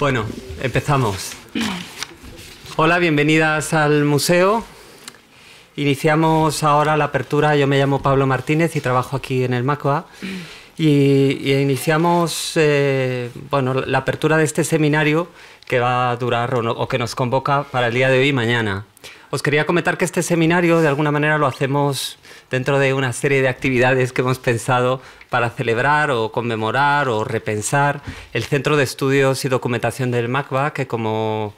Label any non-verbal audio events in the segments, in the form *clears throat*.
Bueno, empezamos. Hola, bienvenidas al museo. Iniciamos ahora la apertura. Yo me llamo Pablo Martínez y trabajo aquí en el MACOA. Y, iniciamos eh, bueno, la apertura de este seminario que va a durar o, o, que nos convoca para el día de hoy y mañana. Os quería comentar que este seminario de alguna manera lo hacemos dentro de una serie de actividades que hemos pensado para celebrar o conmemorar o repensar el Centro de Estudios y Documentación del MACBA, que como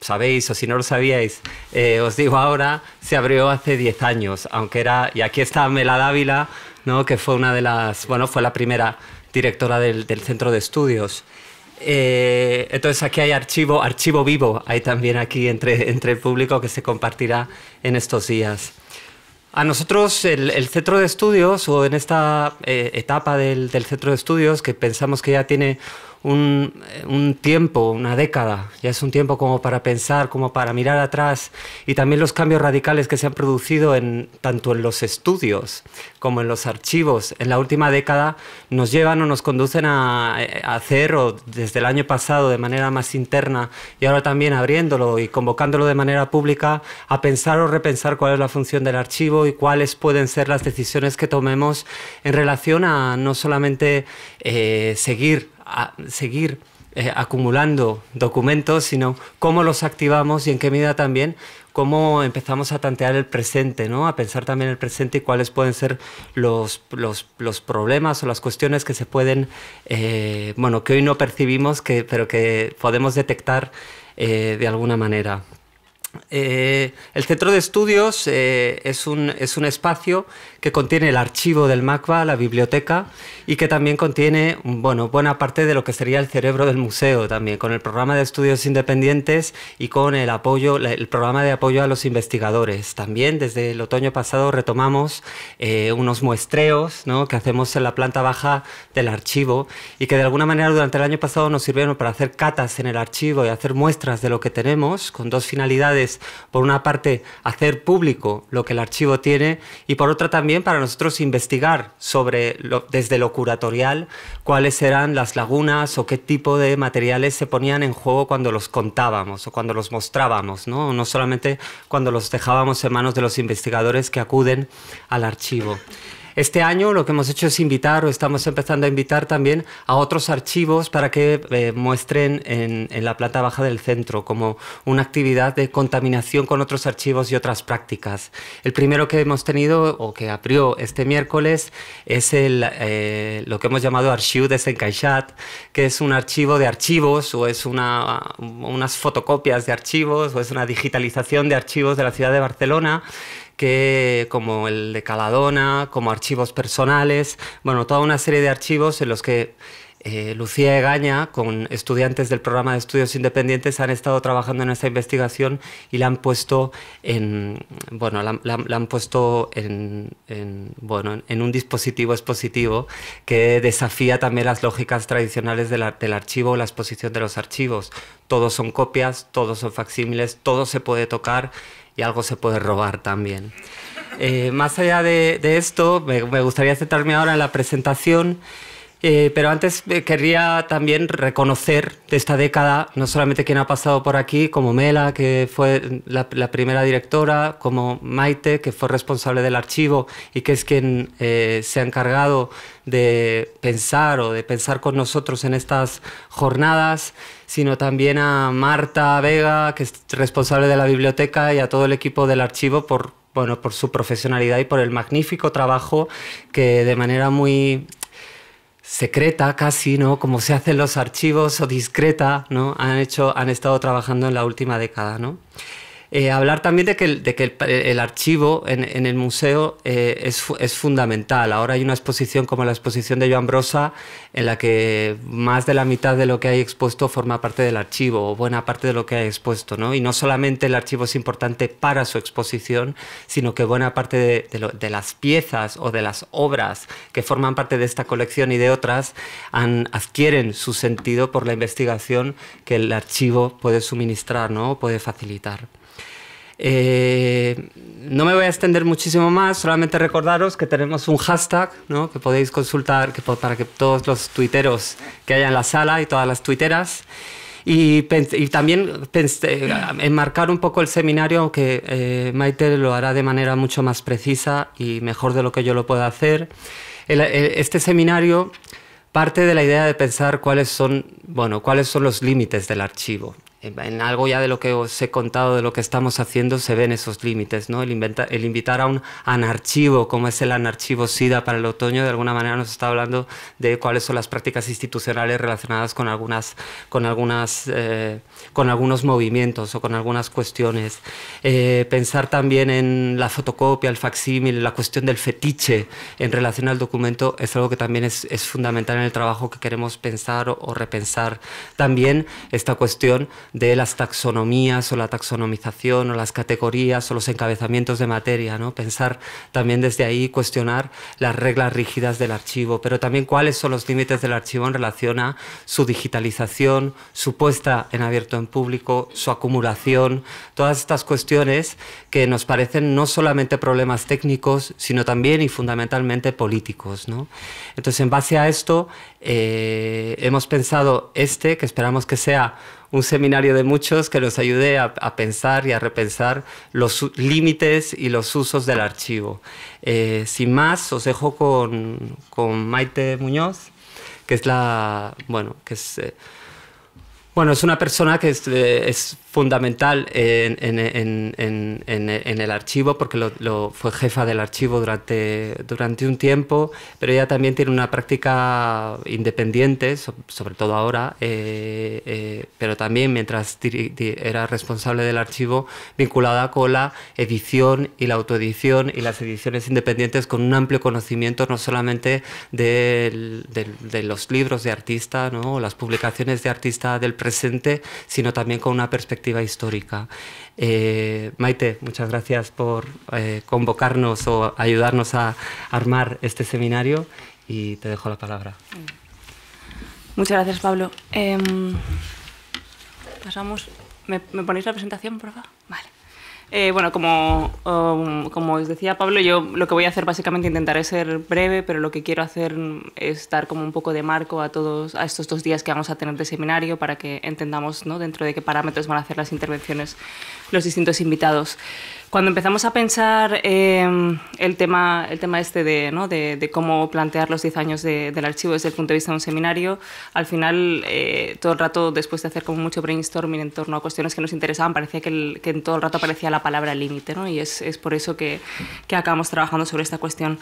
sabéis o si no lo sabíais, eh, os digo ahora, se abrió hace 10 años, aunque era, y aquí está Mela Dávila, ¿no? que fue una de las, bueno, fue la primera directora del, del Centro de Estudios. Eh, entonces aquí hay archivo, archivo vivo, hay también aquí entre, entre el público que se compartirá en estos días. A nosotros el, centro de estudios o en esta eh, etapa del, del, centro de estudios que pensamos que ya tiene un, tiempo, una década, ya es un tiempo como para pensar, como para mirar atrás, y también los cambios radicales que se han producido en, tanto en los estudios como en los archivos en la última década nos llevan o nos conducen a, eh, hacer, desde el año pasado de manera más interna y ahora también abriéndolo y convocándolo de manera pública, a pensar o repensar cuál es la función del archivo y cuáles pueden ser las decisiones que tomemos en relación a no solamente eh, seguir a seguir eh, acumulando documentos, sino cómo los activamos y en qué medida también cómo empezamos a tantear el presente, ¿no? a pensar también el presente y cuáles pueden ser los, los, problemas o las cuestiones que se pueden, eh, bueno, que hoy no percibimos, que, pero que podemos detectar eh, de alguna manera. Eh, el centro de estudios eh, es, un, es, un, espacio que contiene el archivo del MACBA, la biblioteca, y que también contiene bueno, buena parte de lo que sería el cerebro del museo también, con el programa de estudios independientes y con el apoyo, el programa de apoyo a los investigadores. También desde el otoño pasado retomamos eh, unos muestreos ¿no? que hacemos en la planta baja del archivo y que de alguna manera durante el año pasado nos sirvieron para hacer catas en el archivo y hacer muestras de lo que tenemos con dos finalidades por una parte, hacer público lo que el archivo tiene y por otra también para nosotros investigar sobre, desde lo curatorial, cuáles eran las lagunas o qué tipo de materiales se ponían en juego cuando los contábamos o cuando los mostrábamos, no, no solamente cuando los dejábamos en manos de los investigadores que acuden al archivo. Este año lo que hemos hecho es invitar, o estamos empezando a invitar también a otros archivos para que eh, muestren en, la planta baja del centro como una actividad de contaminación con otros archivos y otras prácticas. El primero que hemos tenido o que abrió este miércoles es el, eh, lo que hemos llamado Archivo Desencaixat, que es un archivo de archivos o es una, unas fotocopias de archivos o es una digitalización de archivos de la ciudad de Barcelona como el de Caladona, como archivos personales, bueno, toda una serie de archivos en los que eh, Lucía Egaña, con estudiantes del programa de estudios independientes, han estado trabajando en esta investigación y la han puesto en, bueno, la, han puesto en, bueno, en un dispositivo expositivo que desafía también las lógicas tradicionales del archivo o la exposición de los archivos. Todos son copias, todos son facsímiles, todo se puede tocar y algo se puede robar también. Eh, más allá de, esto, me, me, gustaría centrarme ahora en la presentación eh, pero antes eh, querría también reconocer de esta década no solamente quien ha pasado por aquí, como Mela, que fue la, primera directora, como Maite, que fue responsable del archivo y que es quien eh, se ha encargado de pensar o de pensar con nosotros en estas jornadas, sino también a Marta Vega, que es responsable de la biblioteca, y a todo el equipo del archivo por, bueno, por su profesionalidad y por el magnífico trabajo que de manera muy secreta casi, ¿no? Como se hacen los archivos o discreta, ¿no? Han, hecho, han estado trabajando en la última década, ¿no? Eh, hablar también de que el, archivo en, el museo eh, es, fundamental. Ahora hay una exposición como la exposición de Joan Brosa, en la que más de la mitad de lo que hay expuesto forma parte del archivo, o buena parte de lo que hay expuesto. ¿no? Y no solamente el archivo es importante para su exposición, sino que buena parte de, las piezas o de las obras que forman parte de esta colección y de otras adquieren su sentido por la investigación que el archivo puede suministrar, ¿no? puede facilitar. Eh, no me voy a extender muchísimo más, solamente recordaros que tenemos un hashtag que podéis consultar que, para que todos los tuiteros que hayan en la sala y todas las tuiteras. Y, también eh, enmarcar un poco el seminario, aunque eh, Maite lo hará de manera mucho más precisa y mejor de lo que yo lo pueda hacer. este seminario parte de la idea de pensar cuáles son, bueno, cuáles son los límites del archivo en algo ya de lo que os he contado, de lo que estamos haciendo, se ven esos límites, ¿no? El, el invitar a un anarchivo, como es el anarchivo SIDA para el otoño, de alguna manera nos está hablando de cuáles son las prácticas institucionales relacionadas con algunas, con algunas, eh, con algunos movimientos o con algunas cuestiones. Eh, pensar también en la fotocopia, el facsímil, la cuestión del fetiche en relación al documento es algo que también es, es fundamental en el trabajo que queremos pensar o repensar. También esta cuestión de las taxonomías o la taxonomización o las categorías o los encabezamientos de materia, ¿no? Pensar también desde ahí, cuestionar las reglas rígidas del archivo, pero también cuáles son los límites del archivo en relación a su digitalización, su puesta en abierto en público, su acumulación, todas estas cuestiones que nos parecen no solamente problemas técnicos, sino también y fundamentalmente políticos, Entonces, en base a esto, eh, hemos pensado este, que esperamos que sea un seminario de muchos que nos ayude a, pensar y a repensar los límites y los usos del archivo. Eh, sin más, os dejo con, con, Maite Muñoz, que es la, bueno, que es... Eh, bueno, es una persona que es, eh, fundamental en, el archivo, porque lo, fue jefa del archivo durante, durante un tiempo, pero ella también tiene una práctica independiente, sobre todo ahora, eh, eh, pero también mientras era responsable del archivo, vinculada con la edición y la autoedición y las ediciones independientes, con un amplio conocimiento no solamente de, los libros de artista, ¿no? las publicaciones de artista del presente, sino también con una perspectiva histórica. Eh, Maite, muchas gracias por eh, convocarnos o ayudarnos a armar este seminario y te dejo la palabra. Muchas gracias, Pablo. Em, pasamos. ¿Me, ponéis la presentación, por favor? Vale. Eh, bueno, como, um, como os decía Pablo, yo lo que voy a hacer básicamente intentaré ser breve, pero lo que quiero hacer es dar como un poco de marco a todos a estos dos días que vamos a tener de seminario para que entendamos dentro de qué parámetros van a hacer las intervenciones los distintos invitados. Cuando empezamos a pensar em, el, tema, el tema este de, ¿no? de, cómo plantear los 10 años del archivo desde el punto de vista de un seminario, al final, eh, todo el rato, después de hacer como mucho brainstorming en torno a cuestiones que nos interesaban, parecía que, en todo el rato aparecía la palabra límite, ¿no? y es, es, por eso que, acabamos trabajando sobre esta cuestión.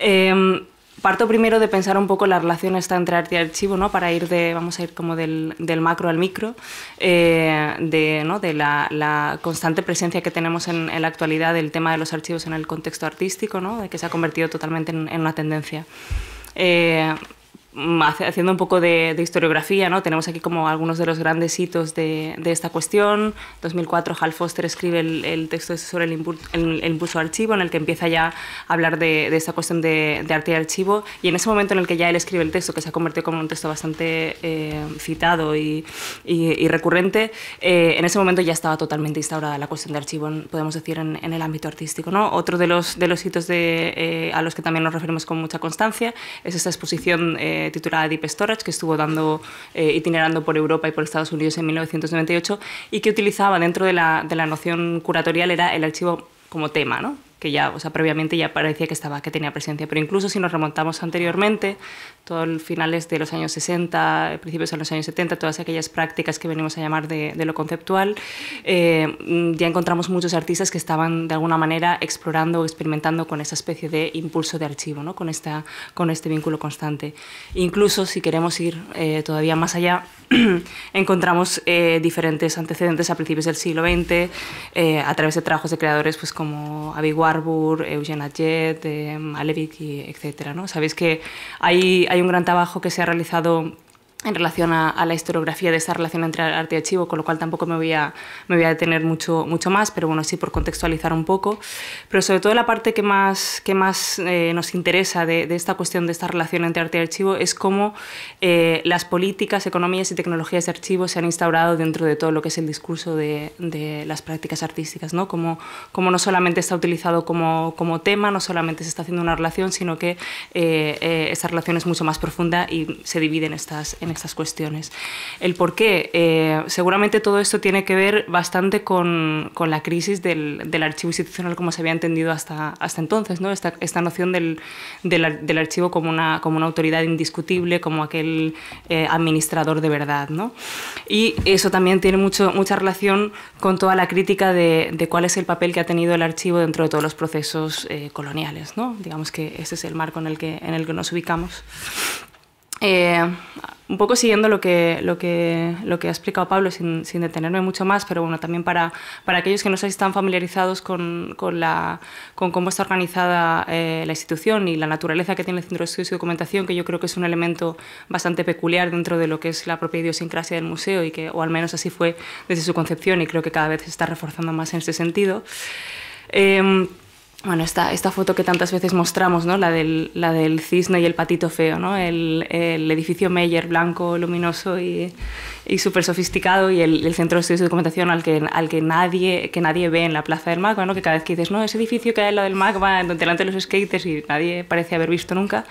Em, Parto primero de pensar un poco la relación entre arte y archivo, ¿no? Para ir de, vamos a ir como del, macro al micro, eh, de, ¿no? de la, constante presencia que tenemos en, la actualidad del tema de los archivos en el contexto artístico, ¿no? De que se ha convertido totalmente en, una tendencia. Eh, haciendo un poco de, historiografía, ¿no? tenemos aquí como algunos de los grandes hitos de, esta cuestión. 2004 Hal Foster escribe el, texto sobre el, el, impulso, al archivo, en el que empieza ya a hablar de, esta cuestión de, arte y archivo. Y en ese momento en el que ya él escribe el texto, que se ha convertido como un texto bastante eh, citado y, recurrente, eh, en ese momento ya estaba totalmente instaurada la cuestión de archivo, podemos decir, en, el ámbito artístico. ¿no? Otro de los, de los hitos de eh, a los que también nos referimos con mucha constancia es esta exposición titulada Deep Storage, que estuvo dando, eh, itinerando por Europa y por Estados Unidos en 1998 y que utilizaba dentro de la, de la noción curatorial era el archivo como tema, ¿no? que ya, o sea, previamente ya parecía que estaba, que tenía presencia. Pero incluso si nos remontamos anteriormente, todo el finales de los años 60, principios de los años 70, todas aquellas prácticas que venimos a llamar de, lo conceptual, eh, mm, ya encontramos muchos artistas que estaban de alguna manera explorando o experimentando con esa especie de impulso de archivo, ¿no? con, esta, con este vínculo constante. Incluso si queremos ir eh, todavía más allá, *clears throat* encontramos eh, diferentes antecedentes a principios del siglo XX eh, a través de trabajos de creadores pues, como Avi Warburg, Eugene Jett eh, Malevich, etc. ¿no? Sabéis que hay un gran trabajo que se ha realizado en relación a, la historiografía de esa relación entre arte y archivo, con lo cual tampoco me voy a, me voy a detener mucho, mucho más, pero bueno, sí por contextualizar un poco. Pero sobre todo la parte que más, que más eh, nos interesa de, esta cuestión, de esta relación entre arte y archivo, es cómo eh, las políticas, economías y tecnologías de archivo se han instaurado dentro de todo lo que es el discurso de, las prácticas artísticas, ¿no? Como, como no solamente está utilizado como, como, tema, no solamente se está haciendo una relación, sino que eh, esta relación es mucho más profunda y se divide en estas... En estas cuestiones. El por qué, eh, seguramente todo esto tiene que ver bastante con, con la crisis del, del, archivo institucional como se había entendido hasta, hasta entonces, ¿no? esta, esta noción del, del, archivo como una, como una autoridad indiscutible, como aquel eh, administrador de verdad. ¿no? Y eso también tiene mucho, mucha relación con toda la crítica de, de cuál es el papel que ha tenido el archivo dentro de todos los procesos eh, coloniales. ¿no? Digamos que ese es el marco en el que, en el que nos ubicamos. Eh, un poco siguiendo lo que, lo que, lo que ha explicado Pablo, sin, detenerme mucho más, pero bueno, también para, para aquellos que no están familiarizados con, con, la, con cómo está organizada eh, la institución y la naturaleza que tiene el Centro de Estudios y Documentación, que yo creo que es un elemento bastante peculiar dentro de lo que es la propia idiosincrasia del museo, y que, o al menos así fue desde su concepción, y creo que cada vez se está reforzando más en ese sentido. Em, bueno, esta, esta foto que tantas veces mostramos, ¿no? la, del, la del cisne y el patito feo, el, edificio Meyer blanco, luminoso y, y súper sofisticado y el, Centro de Estudios de Documentación al que, al que, nadie, que nadie ve en la Plaza del MAC, que cada vez que dices, no, ese edificio que hay al lado del Magma, delante de los skaters y nadie parece haber visto nunca,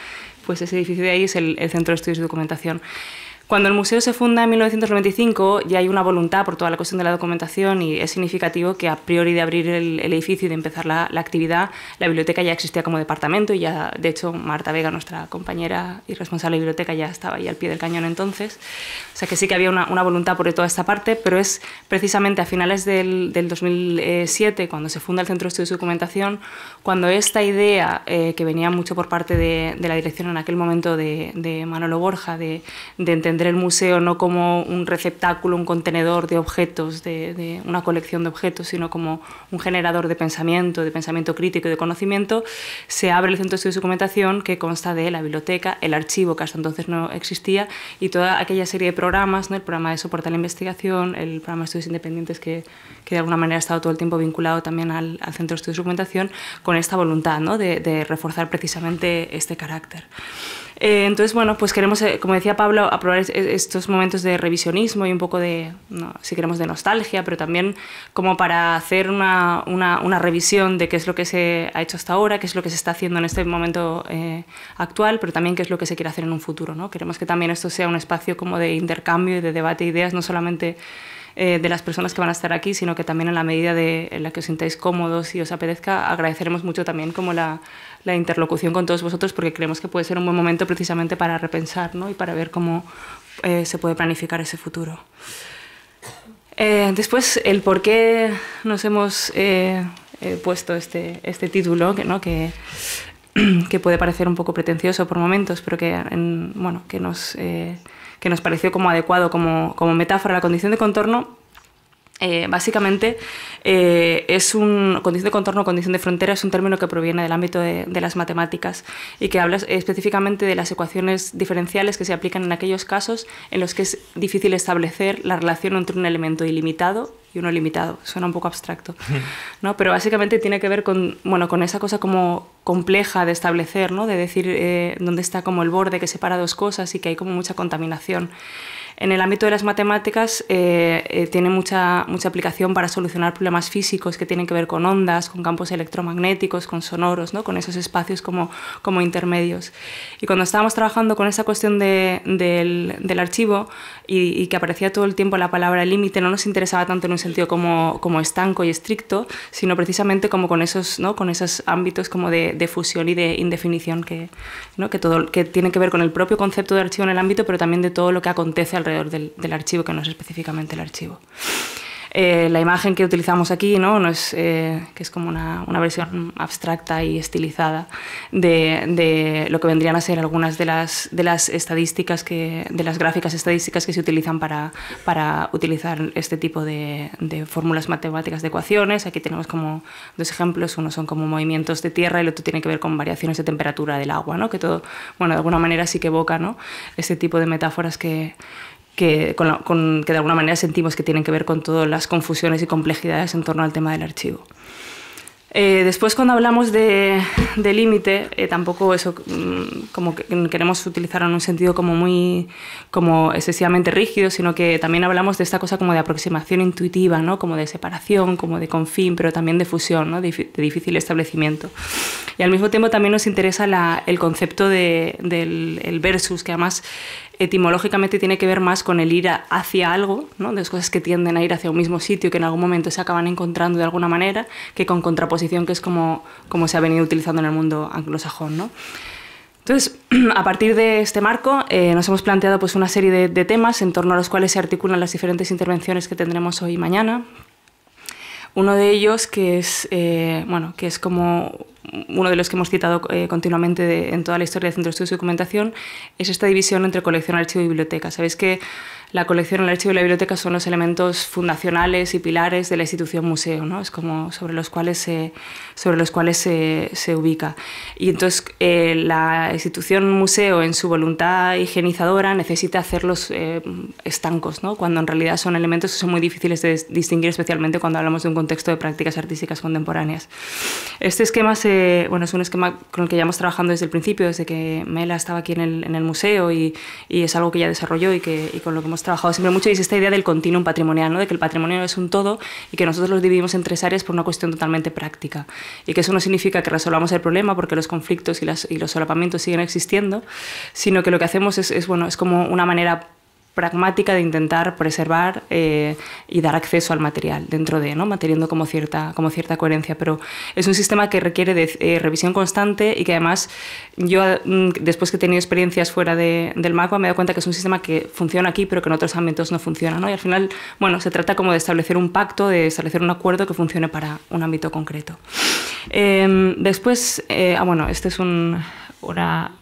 pues ese edificio de ahí es el, el Centro de Estudios de Documentación. Cuando el museo se funda en 1995 ya hay una voluntad por toda la cuestión de la documentación y es significativo que a priori de abrir el, edificio y de empezar la, actividad, la biblioteca ya existía como departamento y ya, de hecho, Marta Vega, nuestra compañera y responsable de biblioteca, ya estaba ahí al pie del cañón entonces. O sea que sí que había una, voluntad por toda esta parte, pero es precisamente a finales del, 2007, cuando se funda el Centro de Estudios y Documentación, cuando esta idea eh, que venía mucho por parte de, la dirección en aquel momento de, Manolo Borja, de, de entender el museo no como un receptáculo, un contenedor de objetos, de, una colección de objetos, sino como un generador de pensamiento, de pensamiento crítico y de conocimiento, se abre el Centro de Estudios de Documentación que consta de la biblioteca, el archivo que hasta entonces no existía y toda aquella serie de programas, el programa de soporte a la investigación, el programa de estudios independientes que, que de alguna manera ha estado todo el tiempo vinculado también al, Centro de Estudios de Documentación con esta voluntad ¿no? de, de reforzar precisamente este carácter. Eh, entonces, bueno, pues queremos, eh, como decía Pablo, aprobar estos momentos de revisionismo y un poco de, si queremos, de nostalgia, pero también como para hacer una, revisión de qué es lo que se ha hecho hasta ahora, qué es lo que se está haciendo en este momento eh, actual, pero también qué es lo que se quiere hacer en un futuro. ¿no? Queremos que también esto sea un espacio como de intercambio y de debate de ideas, no solamente de las personas que van a estar aquí, sino que también en la medida de, en la que os sintáis cómodos y os apetezca, agradeceremos mucho también como la la interlocución con todos vosotros porque creemos que puede ser un buen momento precisamente para repensar y para ver cómo eh, se puede planificar ese futuro. Eh, después, el por qué nos hemos eh, puesto este, este título, que, ¿no? que, *clears throat* que puede parecer un poco pretencioso por momentos, pero que, bueno, que, nos, que nos pareció como adecuado como, como metáfora. La condición de contorno eh, básicamente, eh, es un, condición de contorno, condición de frontera, es un término que proviene del ámbito de, las matemáticas y que habla específicamente de las ecuaciones diferenciales que se aplican en aquellos casos en los que es difícil establecer la relación entre un elemento ilimitado y uno limitado. Suena un poco abstracto, *laughs* ¿no? Pero básicamente tiene que ver con, bueno, con esa cosa como compleja de establecer, ¿no? De decir eh, dónde está como el borde que separa dos cosas y que hay como mucha contaminación. En el ámbito de las matemáticas eh, eh, tiene mucha, mucha aplicación para solucionar problemas físicos que tienen que ver con ondas, con campos electromagnéticos, con sonoros, ¿no? con esos espacios como, como intermedios. Y cuando estábamos trabajando con esa cuestión del, del, archivo y, que aparecía todo el tiempo la palabra límite, no nos interesaba tanto en un sentido como, como estanco y estricto, sino precisamente como con esos, ¿no? con esos ámbitos como de, de fusión y de indefinición que, ¿no? que, todo, que tiene que ver con el propio concepto de archivo en el ámbito, pero también de todo lo que acontece alrededor del, archivo, que no es específicamente el archivo. Eh, la imagen que utilizamos aquí, ¿no? no es, eh, que es como una, una, versión abstracta y estilizada de, de, lo que vendrían a ser algunas de las, de las estadísticas, que, de las gráficas estadísticas que se utilizan para, para utilizar este tipo de, de fórmulas matemáticas de ecuaciones. Aquí tenemos como dos ejemplos, uno son como movimientos de tierra y el otro tiene que ver con variaciones de temperatura del agua, ¿no? que todo, bueno, de alguna manera sí que evoca ¿no? este tipo de metáforas que que, de alguna manera sentimos que tienen que ver con todas las confusiones y complejidades en torno al tema del archivo. Eh, después, cuando hablamos de, límite, eh, tampoco eso mm, como que queremos utilizarlo en un sentido como muy como excesivamente rígido, sino que también hablamos de esta cosa como de aproximación intuitiva, ¿no? como de separación, como de confín, pero también de fusión, ¿no? de difícil establecimiento. Y al mismo tiempo también nos interesa el concepto del versus, que además etimológicamente tiene que ver más con el ir hacia algo, ¿no? de las cosas que tienden a ir hacia un mismo sitio y que en algún momento se acaban encontrando de alguna manera, que con contraposición, que es como, como se ha venido utilizando en el mundo anglosajón. Entonces, *clears throat* a partir de este marco, eh, nos hemos planteado pues, una serie de, temas en torno a los cuales se articulan las diferentes intervenciones que tendremos hoy y mañana. Uno de ellos que es, eh, bueno, que es como uno de los que hemos citado eh, continuamente en toda la historia del Centro de Estudios y Documentación, es esta división entre colección, archivo y biblioteca. Sabéis que la colección, el archivo y la biblioteca son los elementos fundacionales y pilares de la institución museo, ¿no? Es como sobre los cuales se, sobre los cuales se, ubica. Y entonces eh, la institución museo en su voluntad higienizadora necesita hacerlos eh, estancos, ¿no? Cuando en realidad son elementos que son muy difíciles de distinguir, especialmente cuando hablamos de un contexto de prácticas artísticas contemporáneas. Este esquema se, bueno, es un esquema con el que ya hemos trabajando desde el principio, desde que Mela estaba aquí en el, en el museo y, y, es algo que ya desarrolló y, que, y con lo que hemos trabajado siempre mucho y es esta idea del continuum patrimonial, de que el patrimonio es un todo y que nosotros lo dividimos en tres áreas por una cuestión totalmente práctica. Y que eso no significa que resolvamos el problema porque los conflictos y, los solapamientos siguen existiendo, sino que lo que hacemos bueno, es como una manera pragmática de intentar preservar eh, y dar acceso al material dentro de, ¿no? manteniendo como cierta, como cierta coherencia. Pero es un sistema que requiere de eh, revisión constante y que además yo, mm, después que he tenido experiencias fuera de, del MACUA, me he dado cuenta que es un sistema que funciona aquí, pero que en otros ámbitos no funciona. ¿no? Y al final, bueno, se trata como de establecer un pacto, de establecer un acuerdo que funcione para un ámbito concreto. Em, después, eh, ah, bueno, este es un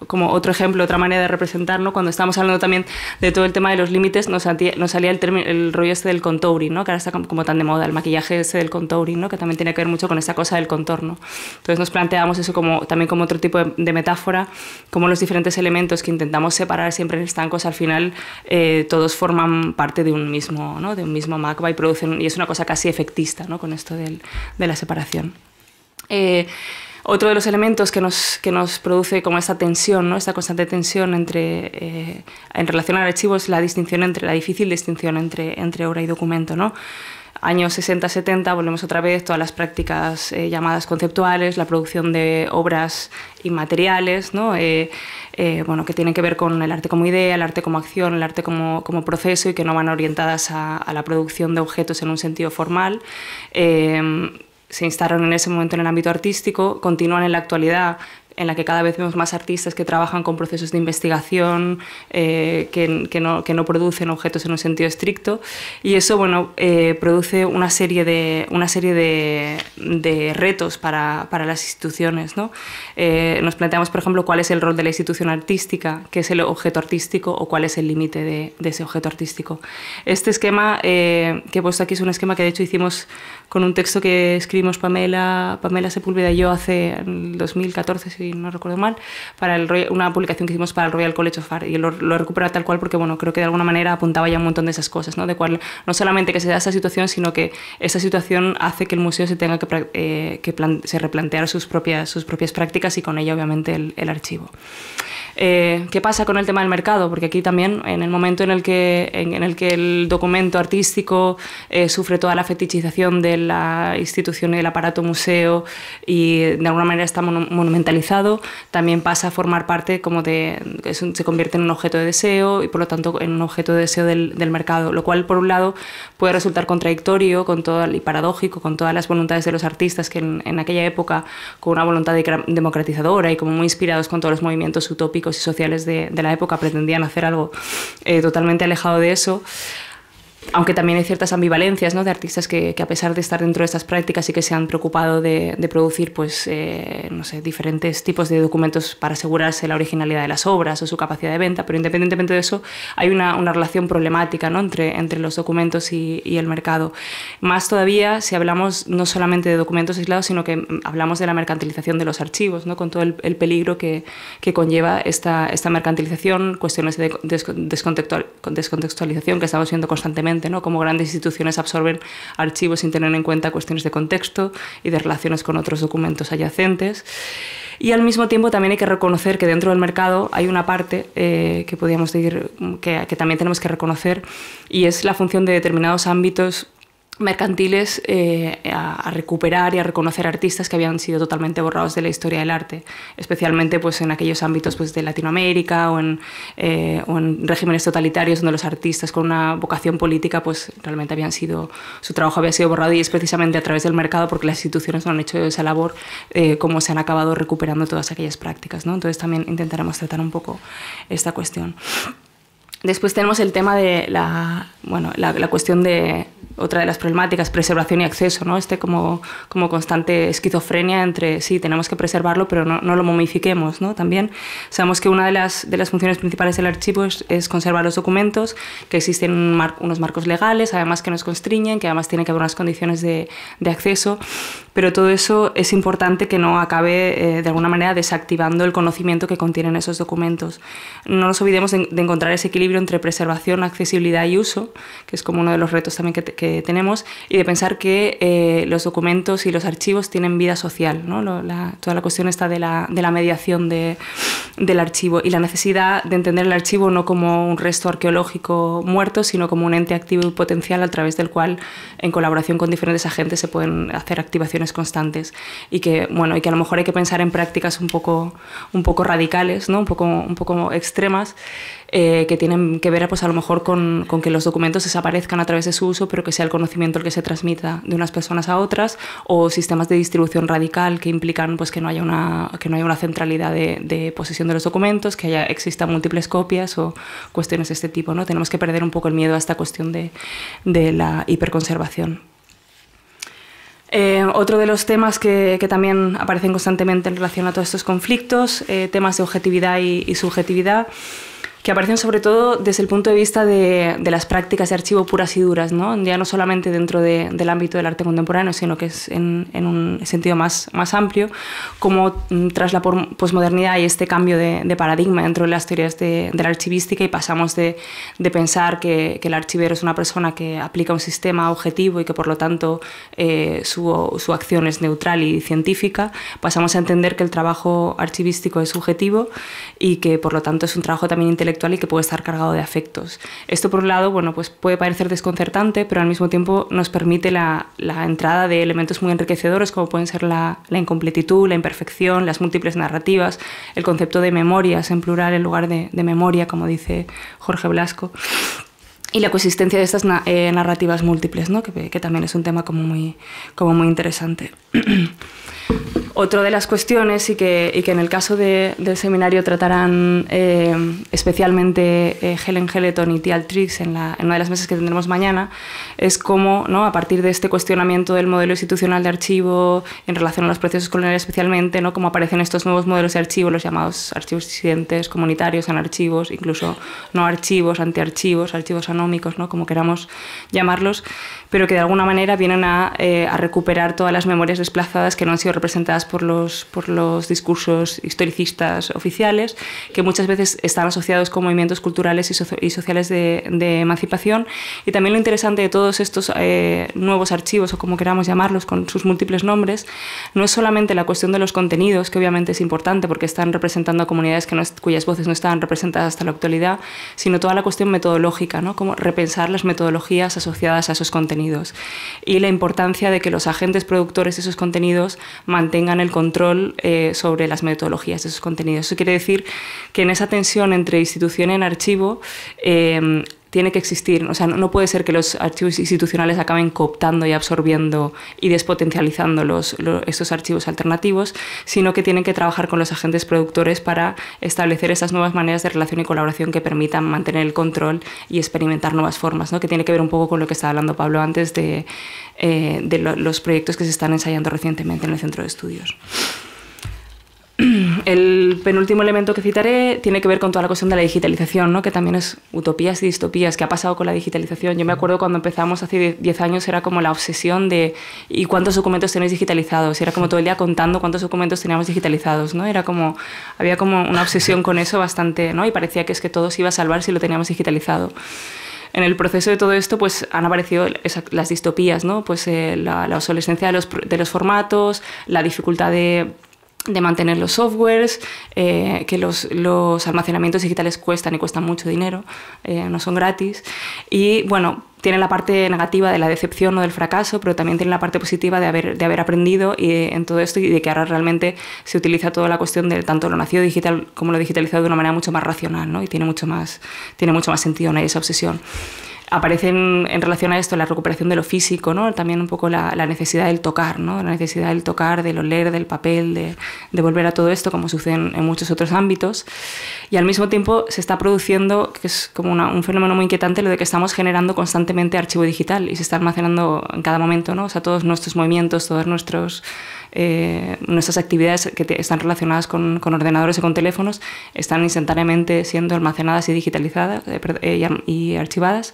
como otro ejemplo, otra manera de representar, Cuando estamos hablando también de todo el tema de los límites, nos, salía el, rollo este del contouring, ¿no? Que ahora está como, tan de moda, el maquillaje ese del contouring, ¿no? Que también tiene que ver mucho con esa cosa del contorno. Entonces nos planteamos eso como, también como otro tipo de, metáfora, como los diferentes elementos que intentamos separar siempre en estancos, al final eh, todos forman parte de un mismo, ¿no? De un mismo y producen, y es una cosa casi efectista, ¿no? Con esto del, de la separación. Eh, otro de los elementos que nos, que nos produce como esta tensión, ¿no? esta constante tensión entre, eh, en relación al archivo es la distinción entre, la difícil distinción entre, entre obra y documento. ¿no? años 60-70 volvemos otra vez todas las prácticas eh, llamadas conceptuales, la producción de obras inmateriales, ¿no? Eh, bueno, que tienen que ver con el arte como idea, el arte como acción, el arte como, como proceso y que no van orientadas a, a, la producción de objetos en un sentido formal se instalaron en ese momento en el ámbito artístico, continúan en la actualidad en la que cada vez vemos más artistas que trabajan con procesos de investigación, eh, que, que, no, que, no, producen objetos en un sentido estricto. Y eso bueno, eh, produce una serie de, una serie de, de retos para, para, las instituciones. ¿no? Eh, nos planteamos, por ejemplo, cuál es el rol de la institución artística, qué es el objeto artístico o cuál es el límite de, ese objeto artístico. Este esquema que he puesto aquí es un esquema que de hecho hicimos con un texto que escribimos Pamela, Pamela Sepúlveda y yo hace en 2014, no recuerdo mal, para el una publicación que hicimos para el Royal College of Art y lo, lo tal cual porque, bueno, creo que de alguna manera apuntaba ya un montón de esas cosas, ¿no? De cual no solamente que se da esa situación, sino que esa situación hace que el museo se tenga que, eh, se replantear sus propias, sus propias prácticas y con ella, obviamente, el, el archivo. Eh, ¿Qué pasa con el tema del mercado? Porque aquí también, en el momento en el que, en, el, que el documento artístico eh, sufre toda la fetichización de la institución y del aparato museo y de alguna manera está monumentalizado, también pasa a formar parte como de. se convierte en un objeto de deseo y por lo tanto en un objeto de deseo del, del mercado, lo cual por un lado puede resultar contradictorio con todo, y paradójico con todas las voluntades de los artistas que en, aquella época, con una voluntad democratizadora y como muy inspirados con todos los movimientos utópicos y sociales de, la época pretendían hacer algo eh, totalmente alejado de eso, aunque también hay ciertas ambivalencias ¿no? de artistas que, a pesar de estar dentro de estas prácticas y que se han preocupado de, producir pues, eh, no sé, diferentes tipos de documentos para asegurarse la originalidad de las obras o su capacidad de venta, pero independientemente de eso hay una, relación problemática ¿no? entre, entre los documentos y, el mercado. Más todavía si hablamos no solamente de documentos aislados, sino que hablamos de la mercantilización de los archivos, ¿no? con todo el, peligro que, conlleva esta, esta mercantilización, cuestiones de descontextualización que estamos viendo constantemente como ¿no? grandes instituciones absorben archivos sin tener en cuenta cuestiones de contexto y de relaciones con otros documentos adyacentes. Y al mismo tiempo también hay que reconocer que dentro del mercado hay una parte eh, que podríamos decir que, que también tenemos que reconocer y es la función de determinados ámbitos mercantiles eh, a, recuperar y a reconocer artistas que habían sido totalmente borrados de la historia del arte, especialmente pues, en aquellos ámbitos pues, de Latinoamérica o en, eh, o en, regímenes totalitarios donde los artistas con una vocación política pues, realmente habían sido, su trabajo había sido borrado y es precisamente a través del mercado porque las instituciones no han hecho esa labor eh, como se han acabado recuperando todas aquellas prácticas. Entonces también intentaremos tratar un poco esta cuestión. Después tenemos el tema de la, bueno, la cuestión de, otra de las problemáticas, preservación y acceso, ¿no? Este como, como constante esquizofrenia entre, sí, tenemos que preservarlo, pero no, no lo momifiquemos, ¿no? También sabemos que una de las, de las funciones principales del archivo es, es conservar los documentos, que existen unos marcos legales, además que nos constriñen, que además tiene que haber unas condiciones de, de acceso, pero todo eso es importante que no acabe eh, de alguna manera desactivando el conocimiento que contienen esos documentos. No nos olvidemos de, encontrar ese equilibrio entre preservación, accesibilidad y uso, que es como uno de los retos también que tenemos y de pensar que eh, los documentos y los archivos tienen vida social. ¿no? toda la cuestión está de la, de la mediación de, del archivo y la necesidad de entender el archivo no como un resto arqueológico muerto, sino como un ente activo y potencial a través del cual, en colaboración con diferentes agentes, se pueden hacer activaciones constantes y que, bueno, y que a lo mejor hay que pensar en prácticas un poco, un poco radicales, ¿no? un, poco, un poco extremas eh, que tienen que ver pues, a lo mejor con, que los documentos desaparezcan a través de su uso, pero que sea el conocimiento el que se transmita de unas personas a otras, o sistemas de distribución radical que implican pues que no haya una, que no haya una centralidad de, posesión de los documentos, que haya, existan múltiples copias o cuestiones de este tipo. Tenemos que perder un poco el miedo a esta cuestión de, la hiperconservación. Eh, otro de los temas que, también aparecen constantemente en relación a todos estos conflictos, eh, temas de objetividad y subjetividad que aparecen sobre todo desde el punto de vista de, las prácticas de archivo puras y duras, ¿no? ya no solamente dentro del ámbito del arte contemporáneo, sino que es en, un sentido más, más amplio, como mm, tras la posmodernidad y este cambio de, paradigma dentro de las teorías de, la archivística y pasamos de, pensar que, el archivero es una persona que aplica un sistema objetivo y que por lo tanto eh, su, su acción es neutral y científica, pasamos a entender que el trabajo archivístico es subjetivo y que por lo tanto es un trabajo también intelectual y que puede estar cargado de afectos. Esto, por un lado, bueno, pues puede parecer desconcertante, pero al mismo tiempo nos permite la, entrada de elementos muy enriquecedores, como pueden ser la, incompletitud, la imperfección, las múltiples narrativas, el concepto de memorias en plural en lugar de, memoria, como dice Jorge Blasco y la coexistencia de estas eh, narrativas múltiples, ¿no? que, que, también es un tema como muy, como muy interesante. *clears throat* Otra de las cuestiones y que, en el caso del seminario tratarán eh, especialmente eh, Helen Heleton y Tial Triggs en, la, una de las mesas que tendremos mañana es cómo, a partir de este cuestionamiento del modelo institucional de archivo en relación a los procesos coloniales especialmente, cómo aparecen estos nuevos modelos de archivo, los llamados archivos disidentes, comunitarios, anarchivos, incluso no archivos, antiarchivos, archivos anómicos, como queramos llamarlos, pero que de alguna manera vienen eh, a, recuperar todas las memorias desplazadas que no han sido representadas por los, por los discursos historicistas oficiales, que muchas veces están asociados con movimientos culturales y, sociales de, emancipación. Y también lo interesante de todos estos eh, nuevos archivos, o como queramos llamarlos, con sus múltiples nombres, no es solamente la cuestión de los contenidos, que obviamente es importante porque están representando a comunidades que no cuyas voces no estaban representadas hasta la actualidad, sino toda la cuestión metodológica, ¿no? como repensar las metodologías asociadas a esos contenidos y la importancia de que los agentes productores de esos contenidos mantengan el control eh, sobre las metodologías de esos contenidos. Eso quiere decir que en esa tensión entre institución y archivo eh, tiene que existir. O sea, no, puede ser que los archivos institucionales acaben cooptando y absorbiendo y despotencializando los, estos archivos alternativos, sino que tienen que trabajar con los agentes productores para establecer esas nuevas maneras de relación y colaboración que permitan mantener el control y experimentar nuevas formas, ¿no? que tiene que ver un poco con lo que estaba hablando Pablo antes de, eh, los proyectos que se están ensayando recientemente en el centro de estudios. *clears throat* el penúltimo elemento que citaré tiene que ver con toda la cuestión de la digitalización, ¿no? que también es utopías y distopías, que ha pasado con la digitalización. Yo me acuerdo cuando empezamos hace 10 años era como la obsesión de ¿y cuántos documentos tenéis digitalizados? era como todo el día contando cuántos documentos teníamos digitalizados, ¿no? Era como, había como una obsesión con eso bastante, ¿no? Y parecía que es que todo se iba a salvar si lo teníamos digitalizado en el proceso de todo esto pues han aparecido las distopías, ¿no? Pues eh, la, obsolescencia de los, formatos, la dificultad de de mantener los softwares, eh, que los, almacenamientos digitales cuestan y cuestan mucho dinero, eh, no son gratis. Y bueno, tiene la parte negativa de la decepción o del fracaso, pero también tiene la parte positiva de haber, de haber aprendido y en todo esto y de que ahora realmente se utiliza toda la cuestión de tanto lo nacido digital como lo digitalizado de una manera mucho más racional ¿no? y tiene mucho más, tiene mucho más sentido, no esa obsesión aparecen en relación a esto la recuperación de lo físico, ¿no? también un poco la, necesidad del tocar, ¿no? la necesidad del tocar, del oler, del papel, de, volver a todo esto, como sucede en, muchos otros ámbitos. Y al mismo tiempo se está produciendo, que es como un fenómeno muy inquietante, lo de que estamos generando constantemente archivo digital y se está almacenando en cada momento, ¿no? o sea, todos nuestros movimientos, todos nuestros eh, nuestras actividades que están relacionadas con, ordenadores y con teléfonos están instantáneamente siendo almacenadas y digitalizadas eh, eh, y, archivadas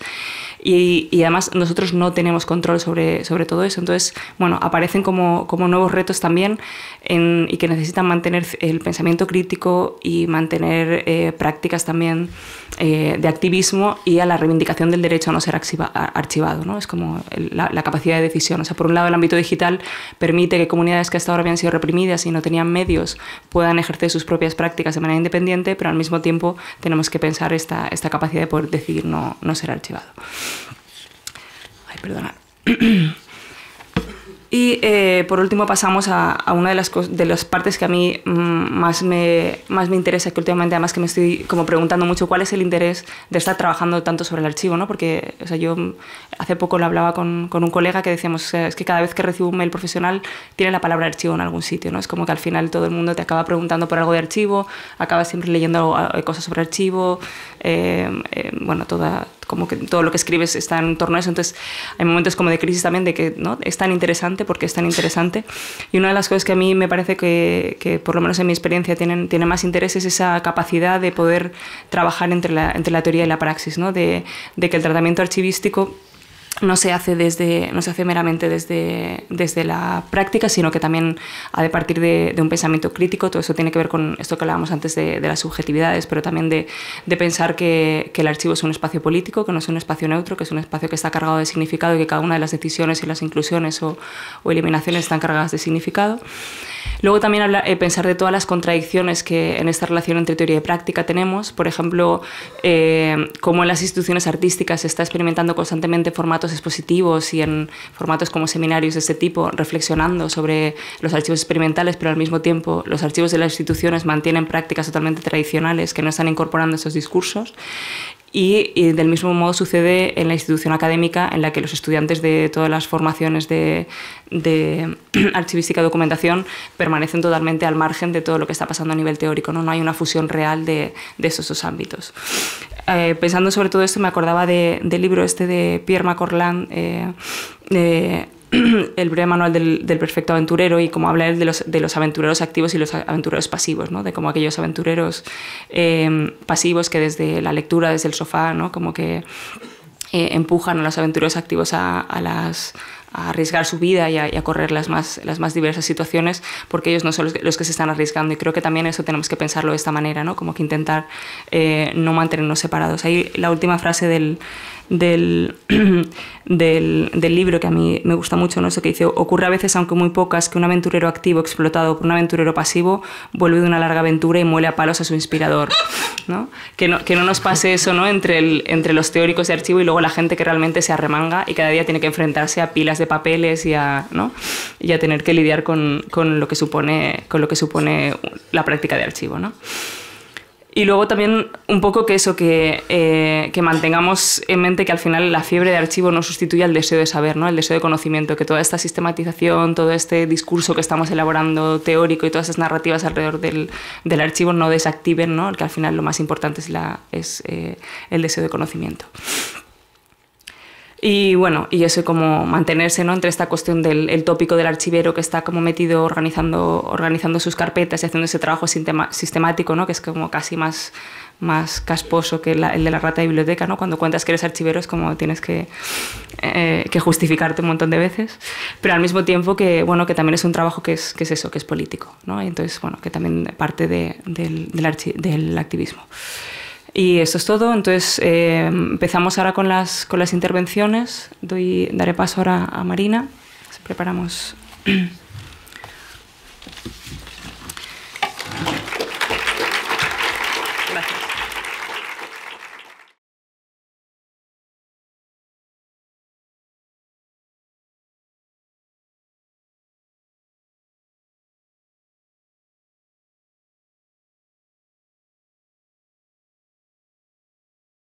y, además nosotros no tenemos control sobre, sobre todo eso. Entonces, bueno, aparecen como, como nuevos retos también y que necesitan mantener el pensamiento crítico y mantener eh, prácticas también eh, de activismo y a la reivindicación del derecho a no ser archivado. ¿no? Es como la, capacidad de decisión. O sea, por un lado, el ámbito digital permite que comunidades que hasta ahora habían sido reprimidas y no tenían medios puedan ejercer sus propias prácticas de manera independiente, pero al mismo tiempo tenemos que pensar esta, esta capacidad de poder decidir no, no ser archivado. Ay, perdona. *clears throat* Y eh, por último pasamos a, una de las, de las partes que a mí mm, más me, más me interesa, que últimamente además que me estoy como preguntando mucho cuál es el interés de estar trabajando tanto sobre el archivo, ¿no? Porque o sea, yo hace poco lo hablaba con, con un colega que decíamos, es que cada vez que recibo un mail profesional tiene la palabra archivo en algún sitio, ¿no? Es como que al final todo el mundo te acaba preguntando por algo de archivo, acaba siempre leyendo eh, cosas sobre archivo, eh, bueno, toda, como que todo lo que escribes está en torno a eso. Entonces, hay momentos como de crisis también de que ¿no? es tan interesante porque es tan interesante. Y una de las cosas que a mí me parece que, por lo menos en mi experiencia, tienen, tiene más interés es esa capacidad de poder trabajar entre la, entre la teoría y la praxis, ¿no? de, de que el tratamiento archivístico no se hace, no se hace meramente desde, desde la práctica, sino que también ha de partir de, un pensamiento crítico. Todo eso tiene que ver con esto que hablábamos antes de, las subjetividades, pero también de, pensar que, el archivo es un espacio político, que no es un espacio neutro, que es un espacio que está cargado de significado y que cada una de las decisiones y las inclusiones o eliminaciones están cargadas de significado. Luego también eh, pensar de todas las contradicciones que en esta relación entre teoría y práctica tenemos, por ejemplo, eh, cómo en las instituciones artísticas se está experimentando constantemente formatos expositivos y en formatos como seminarios de este tipo, reflexionando sobre los archivos experimentales, pero al mismo tiempo los archivos de las instituciones mantienen prácticas totalmente tradicionales que no están incorporando esos discursos y, del mismo modo sucede en la institución académica en la que los estudiantes de todas las formaciones de, *clears throat* archivística y documentación permanecen totalmente al margen de todo lo que está pasando a nivel teórico, no, no hay una fusión real de, de esos dos ámbitos. Eh, pensando sobre todo esto me acordaba del libro este de Pierre Macorlan, eh, *clears throat* el breve manual del, perfecto aventurero y como habla él de los, de los, aventureros activos y los aventureros pasivos, ¿no? de como aquellos aventureros eh, pasivos que desde la lectura, desde el sofá, ¿no? como que eh, empujan a los aventureros activos a, las, arriesgar su vida y a, correr las más, diversas situaciones, porque ellos no son los que, se están arriesgando. Y creo que también eso tenemos que pensarlo de esta manera, ¿no? como que intentar eh, no mantenernos separados. Ahí la última frase del, *clears throat* del, libro que a mí me gusta mucho, ¿no? que dice, ocurre a veces, aunque muy pocas, que un aventurero activo explotado por un aventurero pasivo vuelve de una larga aventura y muele a palos a su inspirador, *laughs* Que no, nos pase eso, ¿no? Entre, el, entre los teóricos de archivo y luego la gente que realmente se arremanga y cada día tiene que enfrentarse a pilas de papeles y a, tener que lidiar con, lo que supone, con lo que supone la práctica de archivo, ¿no? Y luego también un poco que eso, eh, que, mantengamos en mente que al final la fiebre de archivo no sustituye al deseo de saber, ¿no? el deseo de conocimiento, que toda esta sistematización, todo este discurso que estamos elaborando teórico y todas esas narrativas alrededor del, archivo no desactiven, ¿no? que al final lo más importante es, eh, el deseo de conocimiento. Y bueno, y eso como mantenerse ¿no? entre esta cuestión del tópico del archivero que está como metido organizando, organizando sus carpetas y haciendo ese trabajo sistemático, ¿no? que es como casi más, más casposo que el de la rata de biblioteca, ¿no? Cuando cuentas que eres archivero es como tienes eh, que, justificarte un montón de veces, pero al mismo tiempo que, bueno, que también es un trabajo que es, que es eso, que es político, ¿no? Y entonces, bueno, que también parte del, del, del activismo. Y esto es todo. Entonces eh, empezamos ahora con las, con las intervenciones. Doy, daré paso ahora a Marina. Preparamos. *clears throat*